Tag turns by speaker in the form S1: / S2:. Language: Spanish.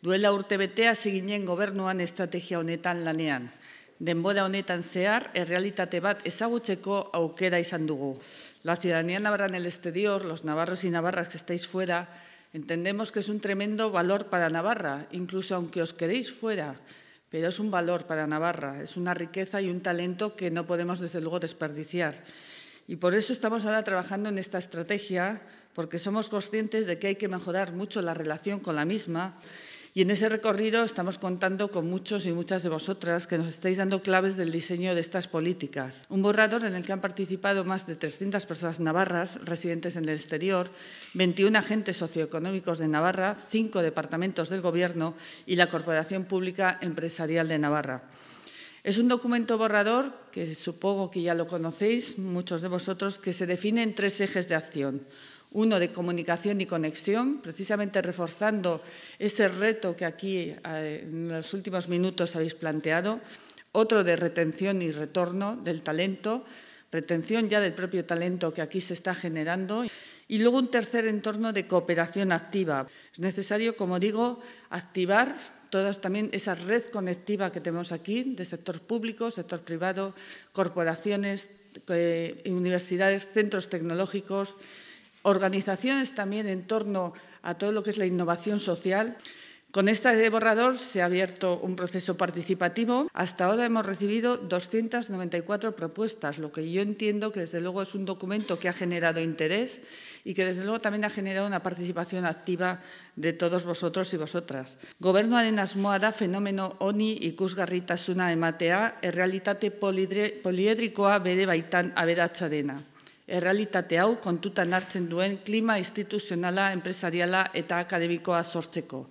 S1: Duela urtebetea ziginen gobernuan estrategia honetan lanean. Denbora honetan zehar, errealitate bat ezagutzeko aukera izan dugu. La ciudadanía navarra en el exterior, los navarros y navarras que estáis fuera, entendemos que es un tremendo valor para Navarra, incluso aunque os queréis fuera, pero es un valor para Navarra, es una riqueza y un talento que no podemos desde luego desperdiciar. Y por eso estamos ahora trabajando en esta estrategia, porque somos conscientes de que hay que mejorar mucho la relación con la misma y en ese recorrido estamos contando con muchos y muchas de vosotras que nos estáis dando claves del diseño de estas políticas. Un borrador en el que han participado más de 300 personas navarras residentes en el exterior, 21 agentes socioeconómicos de Navarra, 5 departamentos del Gobierno y la Corporación Pública Empresarial de Navarra. Es un documento borrador que supongo que ya lo conocéis, muchos de vosotros, que se define en tres ejes de acción uno de comunicación y conexión, precisamente reforzando ese reto que aquí eh, en los últimos minutos habéis planteado, otro de retención y retorno del talento, retención ya del propio talento que aquí se está generando, y luego un tercer entorno de cooperación activa. Es necesario, como digo, activar todas también esa red conectiva que tenemos aquí de sector público, sector privado, corporaciones, eh, universidades, centros tecnológicos, organizaciones también en torno a todo lo que es la innovación social. Con este borrador se ha abierto un proceso participativo. Hasta ahora hemos recibido 294 propuestas, lo que yo entiendo que desde luego es un documento que ha generado interés y que desde luego también ha generado una participación activa de todos vosotros y vosotras. Gobierno Gobernuaren asmoa fenómeno ONI y ikusgarritasuna ematea errealitate poliédrico bere baitan Beda dena. Errealitate hau kontutan hartzen duen klima instituzionala enpresariala eta akademikoa sortzeko